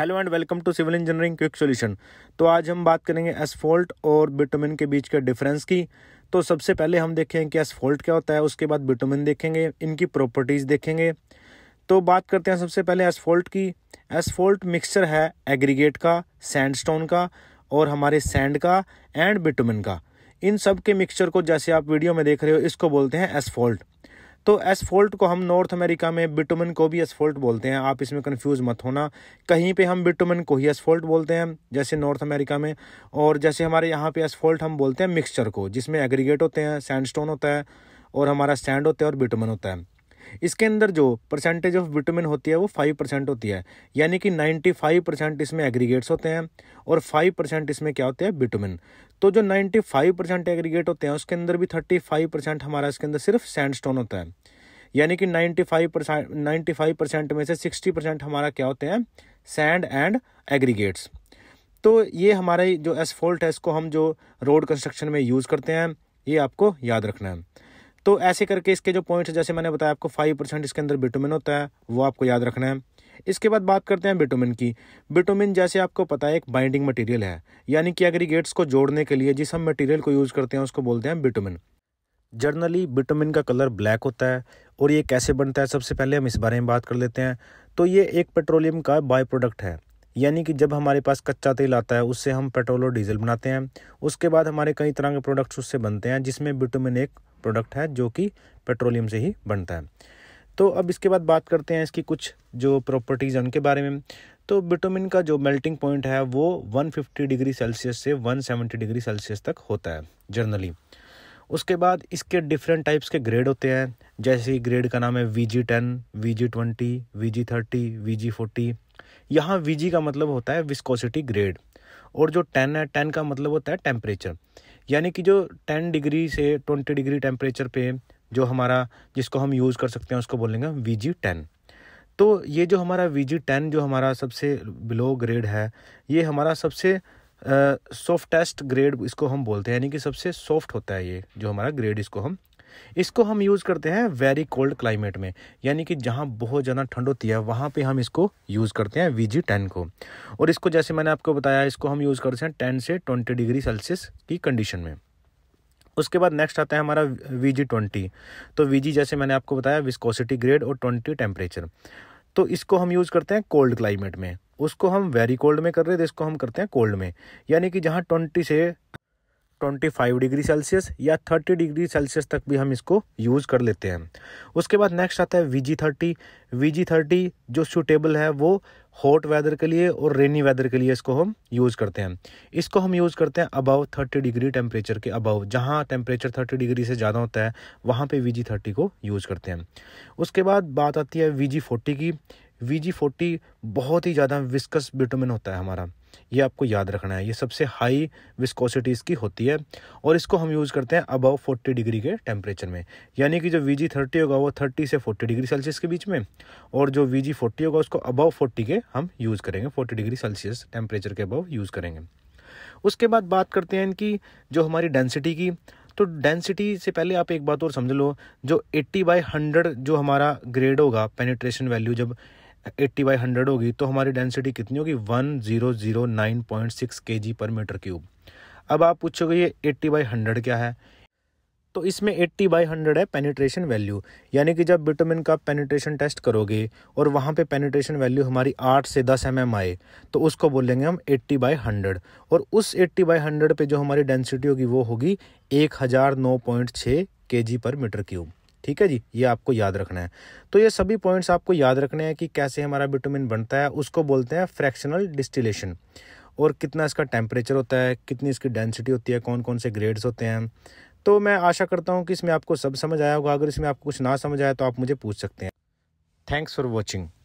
hello and welcome to civil engineering quick solution तो आज हम बात करेंगे एसफोल्ट और बिटोमिन के बीच के डिफरेंस की तो सबसे पहले हम देखें कि एसफोल्ट क्या होता है उसके बाद बिटोमिन देखेंगे इनकी प्रॉपर्टीज़ देखेंगे तो बात करते हैं सबसे पहले एसफोल्ट की एसफोल्ट मिक्सचर है एग्रीगेट का सैंडस्टोन का और हमारे सैंड का एंड बिटोमिन का इन सब के मिक्सचर को जैसे आप वीडियो में देख रहे हो इसको बोलते हैं एसफोल्ट तो एसफोल्ट को हम नॉर्थ अमेरिका में बिटुमन को भी एसफोल्ट बोलते हैं आप इसमें कन्फ्यूज़ मत होना कहीं पे हम बिटुमन को ही एसफोल्ट बोलते हैं जैसे नॉर्थ अमेरिका में और जैसे हमारे यहाँ पे एसफोल्ट हम बोलते हैं मिक्सचर को जिसमें एग्रीगेट होते हैं सैंडस्टोन होता है और हमारा सैंड होता है और बिटुमन होता है इसके अंदर जो परसेंटेज ऑफ विटामिन होती है वो फाइव परसेंट होती है यानी कि नाइन्टी फाइव परसेंट इसमें एग्रीगेट्स होते हैं और फाइव परसेंट इसमें क्या होते हैं विटामिन तो जो नाइन्टी फाइव परसेंट एग्रीगेट होते हैं उसके अंदर भी थर्टी फाइव परसेंट हमारा इसके अंदर सिर्फ सैंडस्टोन होता है यानी कि ninety five percent ninety five percent में से सिक्सटी परसेंट हमारा क्या होते हैं सैंड एंड एग्रीगेट्स तो ये हमारा जो एसफोल्ट है इसको हम जो रोड कंस्ट्रक्शन में यूज़ करते हैं ये आपको याद रखना है तो ऐसे करके इसके जो पॉइंट्स जैसे मैंने बताया आपको फाइव परसेंट इसके अंदर विटामिन होता है वो आपको याद रखना है इसके बाद बात करते हैं विटामिन की विटामिन जैसे आपको पता है एक बाइंडिंग मटेरियल है यानी कि एग्रीगेट्स को जोड़ने के लिए जिस हम मटेरियल को यूज़ करते हैं उसको बोलते हैं विटामिन जर्नली विटामिन का कलर ब्लैक होता है और ये कैसे बनता है सबसे पहले हम इस बारे में बात कर लेते हैं तो ये एक पेट्रोलियम का बाय प्रोडक्ट है यानी कि जब हमारे पास कच्चा तेल आता है उससे हम पेट्रोल और डीजल बनाते हैं उसके बाद हमारे कई तरह के प्रोडक्ट्स उससे बनते हैं जिसमें विटामिन एक प्रोडक्ट है जो कि पेट्रोलियम से ही बनता है तो अब इसके बाद बात करते हैं इसकी कुछ जो प्रॉपर्टीज़ हैं उनके बारे में तो बिटोमिन का जो मेल्टिंग पॉइंट है वो 150 डिग्री सेल्सियस से 170 डिग्री सेल्सियस तक होता है जर्नली उसके बाद इसके डिफरेंट टाइप्स के ग्रेड होते हैं जैसे ग्रेड का नाम है V G ten V G twenty V G thirty V G forty यहाँ वी जी का मतलब होता है विस्कोसिटी ग्रेड और जो टेन है टेन का मतलब होता है टेम्परेचर यानी कि जो टेन डिग्री से ट्वेंटी डिग्री टेम्परेचर पे जो हमारा जिसको हम यूज़ कर सकते हैं उसको बोलेंगे वी जी टेन तो ये जो हमारा वी जी टेन जो हमारा सबसे बिलो ग्रेड है ये हमारा सबसे सॉफ्टेस्ट ग्रेड इसको हम बोलते हैं यानी कि सबसे सॉफ्ट होता है ये जो हमारा ग्रेड इसको हम इसको हम यूज़ करते हैं वेरी कोल्ड क्लाइमेट में यानी कि जहाँ बहुत ज़्यादा ठंड होती है वहाँ पे हम इसको यूज़ करते हैं वी जी टेन को और इसको जैसे मैंने आपको बताया इसको हम यूज़ करते हैं टेन से ट्वेंटी डिग्री सेल्सियस की कंडीशन में उसके बाद नेक्स्ट आता है हमारा वी जी ट्वेंटी तो वी जी जैसे मैंने आपको बताया विस्कोसिटी ग्रेड और ट्वेंटी टेम्परेचर तो इसको हम यूज़ करते हैं कोल्ड क्लाइमेट में उसको हम वेरी कोल्ड में कर रहे थे इसको हम करते हैं कोल्ड में यानी कि जहाँ ट्वेंटी से 25 डिग्री सेल्सियस या 30 डिग्री सेल्सियस तक भी हम इसको यूज़ कर लेते हैं उसके बाद नेक्स्ट आता है V G thirty V G thirty जो सूटेबल है वो हॉट वेदर के लिए और रेनी वेदर के लिए इसको हम यूज़ करते हैं इसको हम यूज़ करते हैं अबव 30 डिग्री टेम्परेचर के अबव जहाँ टेम्परेचर 30 डिग्री से ज़्यादा होता है वहाँ पर वी जी थर्टी को यूज़ करते हैं उसके बाद बात आती है वी जी फोर्टी की वी जी फोर्टी बहुत ही ज़्यादा विस्कस बिटोमिन होता है हमारा ये आपको याद रखना है ये सबसे हाई विस्कोसिटीज़ की होती है और इसको हम यूज़ करते हैं अबव फोर्टी डिग्री के टेम्परेचर में यानी कि जो वी जी थर्टी होगा वो थर्टी से फोर्टी डिग्री सेल्सियस के बीच में और जो वी जी फोर्टी होगा उसको अबव फोर्टी के हम यूज़ करेंगे फोर्टी डिग्री सेल्सियस टेम्परेचर के अबव यूज़ करेंगे उसके बाद बात करते हैं इनकी जो हमारी डेंसिटी की तो डेंसिटी से पहले आप एक बात और समझ लो जो 80 बाई 100 जो हमारा ग्रेड होगा पेनिट्रेशन वैल्यू जब एट्टी बाई हंड्रेड होगी तो हमारी डेंसिटी कितनी होगी one zero zero nine point six K G पर मीटर क्यूब अब आप पूछोगे ये एट्टी बाई हंड्रेड क्या है तो इसमें एट्टी बाई हंड्रेड है पेनिट्रेशन वैल्यू यानी कि जब विटामिन का पेनिट्रेशन टेस्ट करोगे और वहाँ पे पेनिट्रेशन वैल्यू हमारी आठ से दस एम एम आए तो उसको बोलेंगे हम एट्टी बाई हंड्रेड और उस एट्टी बाई हंड्रेड पर जो हमारी डेंसिटी होगी वो होगी एक हज़ार नौ पॉइंट छः के जी पर मीटर क्यूब ठीक है जी ये आपको याद रखना है तो ये सभी पॉइंट्स आपको याद रखने हैं कि कैसे हमारा विटामिन बनता है उसको बोलते हैं फ्रैक्शनल डिस्टिलेशन और कितना इसका टेम्परेचर होता है कितनी इसकी डेंसिटी होती है कौन कौन से ग्रेड्स होते हैं तो मैं आशा करता हूँ कि इसमें आपको सब समझ आया होगा अगर इसमें आपको कुछ ना समझ आया तो आप मुझे पूछ सकते हैं थैंक्स फॉर वॉचिंग